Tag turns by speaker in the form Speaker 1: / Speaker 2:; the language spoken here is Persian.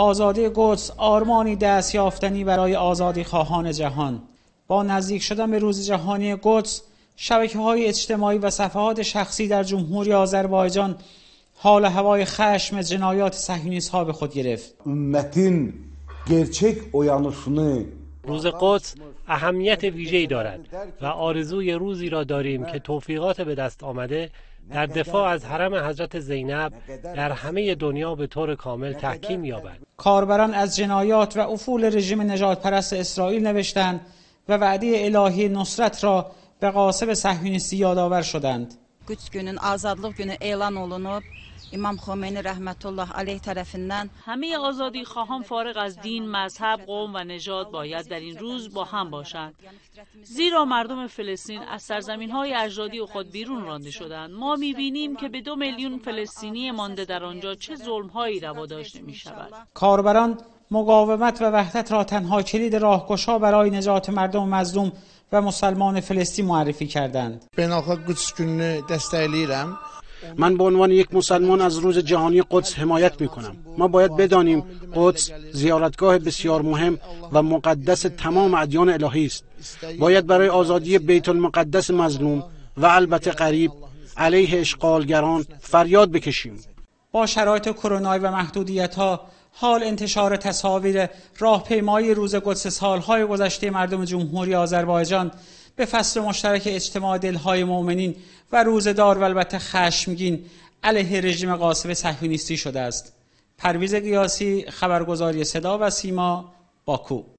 Speaker 1: آزادی قدس آرمانی دستیافتنی برای آزادی خواهان جهان با نزدیک شدن به روز جهانی قدس شبکه های اجتماعی و صفحات شخصی در جمهوری آذربایجان حال هوای خشم جنایات سهیونیس ها به خود گرفت امتین گرچک oyanışını روز قدس اهمیت ویژه‌ای دارد و آرزوی روزی را داریم که توفیقات به دست آمده در دفاع از حرم حضرت زینب در همه دنیا به طور کامل تحکیم یابد. کاربران از جنایات و افول رژیم نجات پرست اسرائیل نوشتند و وعده الهی نصرت را به قاسب صهیونیستی یادآور شدند.
Speaker 2: günün günü امام خمینی رحمت الله علیه طرفندن همه آزادی خواهان فارغ از دین، مذهب، قوم و نژاد باید در این روز با هم باشند. زیرا مردم فلسطین از سرزمین های اجدادی خود بیرون رانده شدند. ما میبینیم که به دو میلیون فلسطینی مانده در آنجا چه ظلم هایی روا داشته می شود.
Speaker 1: کاربران مقاومت و وحدت را تنها کلید راهگشا برای نجات مردم مظلوم و مسلمان فلسطین معرفی کردند. به من به عنوان یک
Speaker 3: مسلمان از روز جهانی قدس حمایت می کنم ما باید بدانیم قدس زیارتگاه بسیار مهم و مقدس تمام ادیان الهی است باید برای آزادی بیت المقدس مظلوم و البته قریب علیه اشغالگران فریاد بکشیم
Speaker 1: با شرایط کرونا و محدودیت ها حال انتشار تصاویر راهپیمایی روز قدس سالهای گذشته مردم جمهوری آذربایجان به فصل مشترک اجتماع دلهای مؤمنین و روزدار و البته خشمگین علیه رژیم قاسب صهیونیستی شده است پرویز قیاسی خبرگزاری صدا و سیما باکو